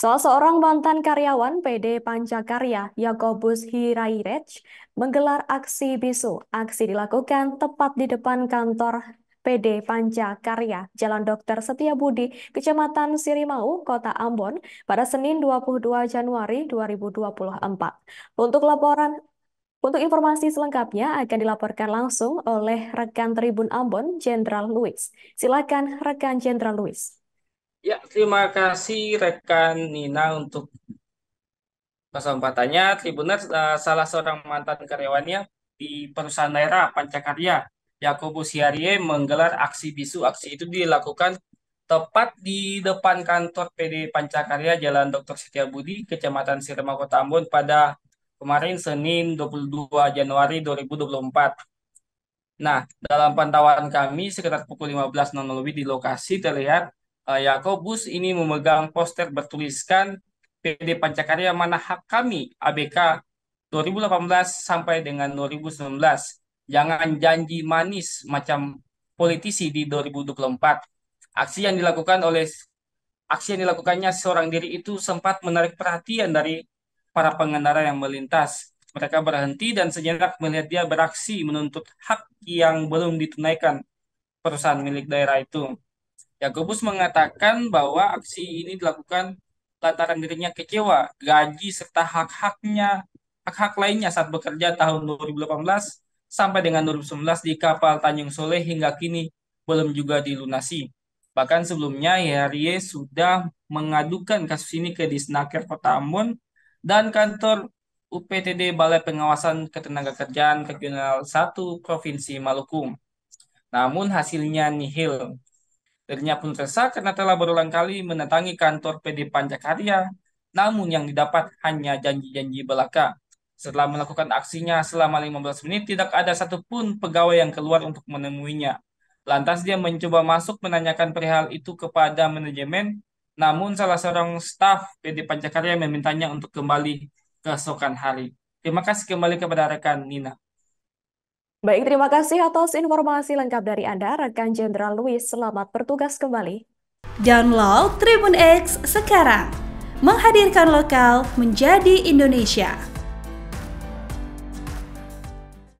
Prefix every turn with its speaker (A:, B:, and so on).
A: Salah seorang mantan karyawan PD Pancakarya, Yakobus Hirairech, menggelar aksi bisu. Aksi dilakukan tepat di depan kantor PD Pancakarya, Jalan Dr. Setia Budi, Kecamatan Sirimau, Kota Ambon, pada Senin 22 Januari 2024. Untuk laporan untuk informasi selengkapnya akan dilaporkan langsung oleh rekan Tribun Ambon, Jenderal Louis. Silakan rekan Jenderal Louis.
B: Ya, terima kasih rekan Nina untuk kesempatannya. Tribuners uh, salah seorang mantan karyawannya di perusahaan daerah Pancakarya, Yakobus Yarie menggelar aksi bisu. Aksi itu dilakukan tepat di depan kantor PD Pancakarya Jalan Dr. Budi, Kecamatan Sirema Kota Ambon pada kemarin Senin 22 Januari 2024. Nah, dalam pantauan kami sekitar pukul 15.00 di lokasi terlihat Eh, Yakobus ini memegang poster bertuliskan PD Pancakarya mana hak kami ABK 2018 sampai dengan 2019. Jangan janji manis macam politisi di 2024. Aksi yang dilakukan oleh aksi yang dilakukannya seorang diri itu sempat menarik perhatian dari para pengendara yang melintas. Mereka berhenti dan sejenak melihat dia beraksi menuntut hak yang belum ditunaikan perusahaan milik daerah itu. Yakobus mengatakan bahwa aksi ini dilakukan lantaran dirinya kecewa, gaji serta hak-haknya, hak-hak lainnya saat bekerja tahun 2018 sampai dengan 2019 di kapal Tanjung Soleh hingga kini belum juga dilunasi. Bahkan sebelumnya Yarie sudah mengadukan kasus ini ke Disnaker Kota Ambon dan kantor UPTD Balai Pengawasan Ketenagakerjaan Regional 1 Provinsi Maluku. Namun hasilnya nihil. Dirinya pun resah karena telah berulang kali menentangi kantor PD Pancakarya, namun yang didapat hanya janji-janji belaka. Setelah melakukan aksinya selama 15 menit, tidak ada satupun pegawai yang keluar untuk menemuinya. Lantas dia mencoba masuk menanyakan perihal itu kepada manajemen, namun salah seorang staf PD Pancakarya memintanya untuk kembali keesokan hari. Terima kasih kembali kepada rekan Nina.
A: Baik, terima kasih atas informasi lengkap dari Anda, rekan Jenderal Louis. Selamat bertugas kembali. Download Tribun X sekarang. Menghadirkan lokal menjadi Indonesia.